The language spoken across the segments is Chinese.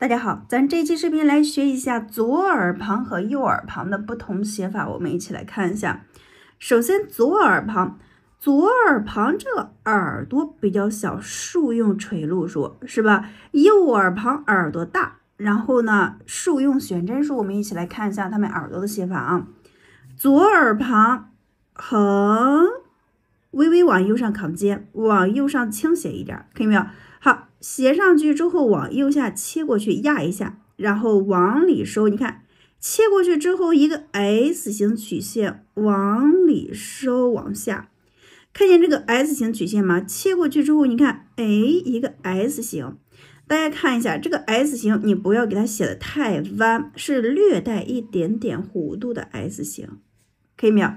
大家好，咱这期视频来学一下左耳旁和右耳旁的不同写法，我们一起来看一下。首先左耳旁，左耳旁这个耳朵比较小，竖用垂露竖，是吧？右耳旁耳朵大，然后呢竖用悬针竖。我们一起来看一下他们耳朵的写法啊。左耳旁横，微微往右上扛肩，往右上倾斜一点，看见没有？好，斜上去之后，往右下切过去，压一下，然后往里收。你看，切过去之后，一个 S 型曲线往里收，往下。看见这个 S 型曲线吗？切过去之后，你看，哎，一个 S 型。大家看一下这个 S 型，你不要给它写的太弯，是略带一点点弧度的 S 型，可以没有？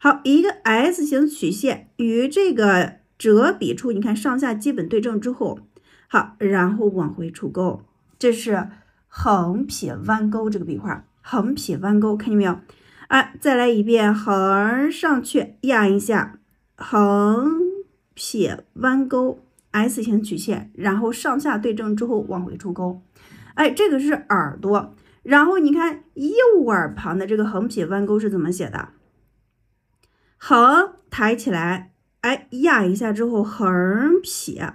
好，一个 S 型曲线与这个折笔处，你看上下基本对正之后。好，然后往回出钩，这是横撇弯钩这个笔画，横撇弯钩，看见没有？哎，再来一遍，横上去压一下，横撇弯钩，S 型曲线，然后上下对正之后往回出钩。哎，这个是耳朵，然后你看右耳旁的这个横撇弯钩是怎么写的？横抬起来，哎，压一下之后横撇。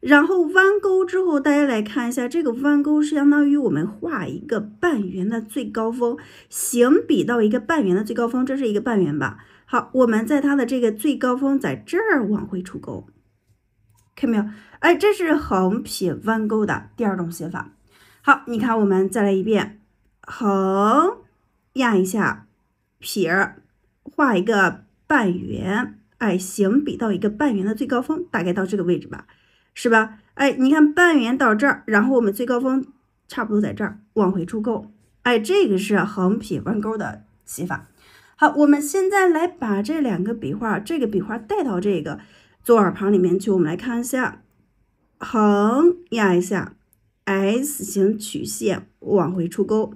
然后弯钩之后，大家来看一下，这个弯钩是相当于我们画一个半圆的最高峰，形比到一个半圆的最高峰，这是一个半圆吧？好，我们在它的这个最高峰，在这儿往回出钩，看到没有？哎，这是横撇弯钩的第二种写法。好，你看，我们再来一遍，横压一下撇，画一个半圆，哎，形比到一个半圆的最高峰，大概到这个位置吧。是吧？哎，你看半圆到这儿，然后我们最高峰差不多在这儿，往回出钩。哎，这个是横撇弯钩的写法。好，我们现在来把这两个笔画，这个笔画带到这个左耳旁里面去。我们来看一下，横压一下，S 型曲线往回出钩。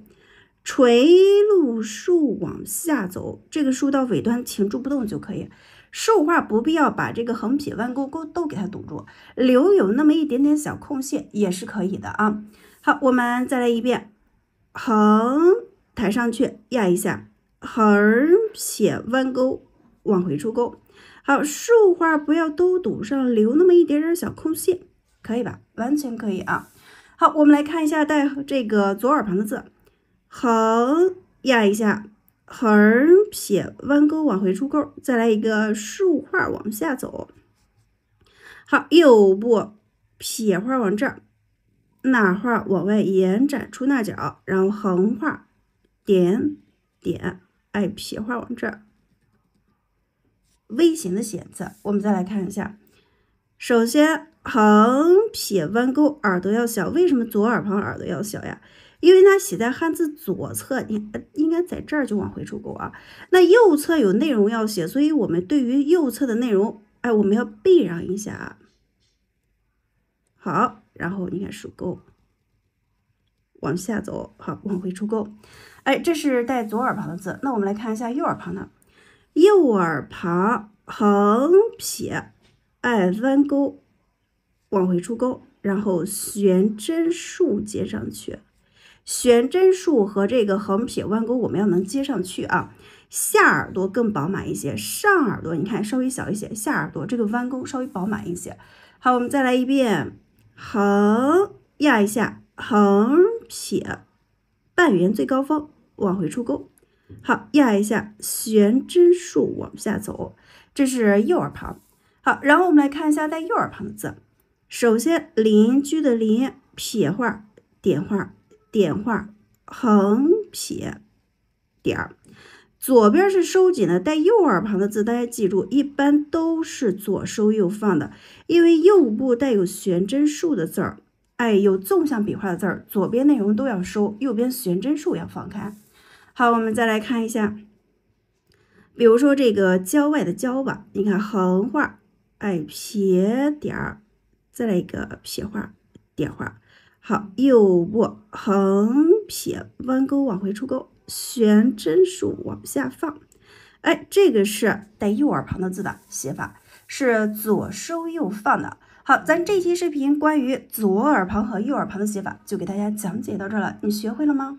垂露竖往下走，这个竖到尾端停住不动就可以。竖画不必要把这个横撇弯钩钩都给它堵住，留有那么一点点小空隙也是可以的啊。好，我们再来一遍，横抬上去压一下，横撇弯钩往回出钩。好，竖画不要都堵上，留那么一点点小空隙，可以吧？完全可以啊。好，我们来看一下带这个左耳旁的字。横压一下，横撇弯钩往回出钩，再来一个竖画往下走。好，右部撇画往这儿，捺画往外延展出捺脚，然后横画点点，哎，撇画往这儿。V 型的写字，我们再来看一下。首先，横撇弯钩耳朵要小，为什么左耳旁耳朵要小呀？因为它写在汉字左侧，你应该在这儿就往回出勾啊。那右侧有内容要写，所以我们对于右侧的内容，哎，我们要避让一下啊。好，然后你看竖钩，往下走，好，往回出勾。哎，这是带左耳旁的字。那我们来看一下右耳旁的，右耳旁横撇，哎，弯钩，往回出勾，然后悬针竖接上去。悬针竖和这个横撇弯钩，我们要能接上去啊。下耳朵更饱满一些，上耳朵你看稍微小一些，下耳朵这个弯钩稍微饱满一些。好，我们再来一遍，横压一下，横撇，半圆最高峰往回出钩。好，压一下悬针竖往下走，这是右耳旁。好，然后我们来看一下带右耳旁的字。首先，邻居的邻撇画点画。点画，横撇点，左边是收紧的，带右耳旁的字，大家记住，一般都是左收右放的，因为右部带有悬针竖的字儿，哎，有纵向笔画的字儿，左边内容都要收，右边悬针竖要放开。好，我们再来看一下，比如说这个郊外的郊吧，你看横画，哎，撇点，再来一个撇画，点画。好，右部横撇弯钩往回出钩，悬针竖往下放。哎，这个是带右耳旁的字的写法，是左收右放的。好，咱这期视频关于左耳旁和右耳旁的写法，就给大家讲解到这了。你学会了吗？